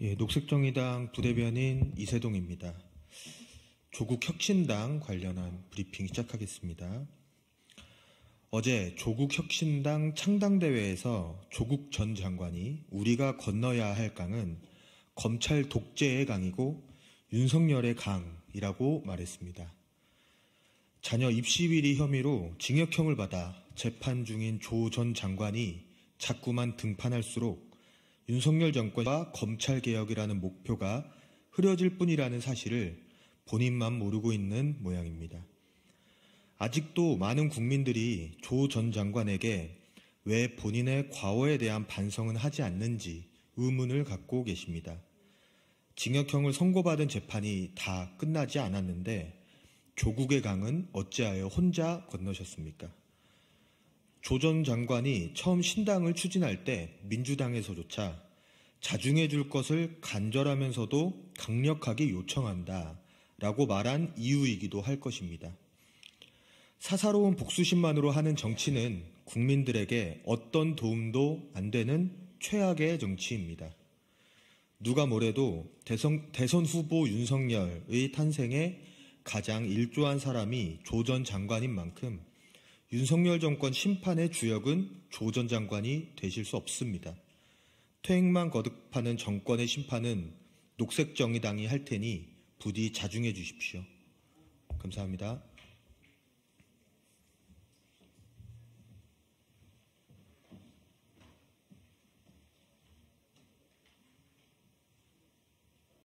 예, 녹색정의당 부대변인 이세동입니다. 조국 혁신당 관련한 브리핑 시작하겠습니다. 어제 조국 혁신당 창당대회에서 조국 전 장관이 우리가 건너야 할 강은 검찰 독재의 강이고 윤석열의 강이라고 말했습니다. 자녀 입시비리 혐의로 징역형을 받아 재판 중인 조 전 장관이 자꾸만 등판할수록 윤석열 정권과 검찰개혁이라는 목표가 흐려질 뿐이라는 사실을 본인만 모르고 있는 모양입니다. 아직도 많은 국민들이 조 전 장관에게 왜 본인의 과오에 대한 반성은 하지 않는지 의문을 갖고 계십니다. 징역형을 선고받은 재판이 다 끝나지 않았는데 조국의 강은 어찌하여 혼자 건너셨습니까? 조전 장관이 처음 신당을 추진할 때 민주당에서조차 자중해 줄 것을 간절하면서도 강력하게 요청한다 라고 말한 이유이기도 할 것입니다. 사사로운 복수심만으로 하는 정치는 국민들에게 어떤 도움도 안 되는 최악의 정치입니다. 누가 뭐래도 대선, 대선 후보 윤석열의 탄생에 가장 일조한 사람이 조 전 장관인 만큼 윤석열 정권 심판의 주역은 조 전 장관이 되실 수 없습니다. 퇴행만 거듭하는 정권의 심판은 녹색정의당이 할 테니 부디 자중해 주십시오. 감사합니다.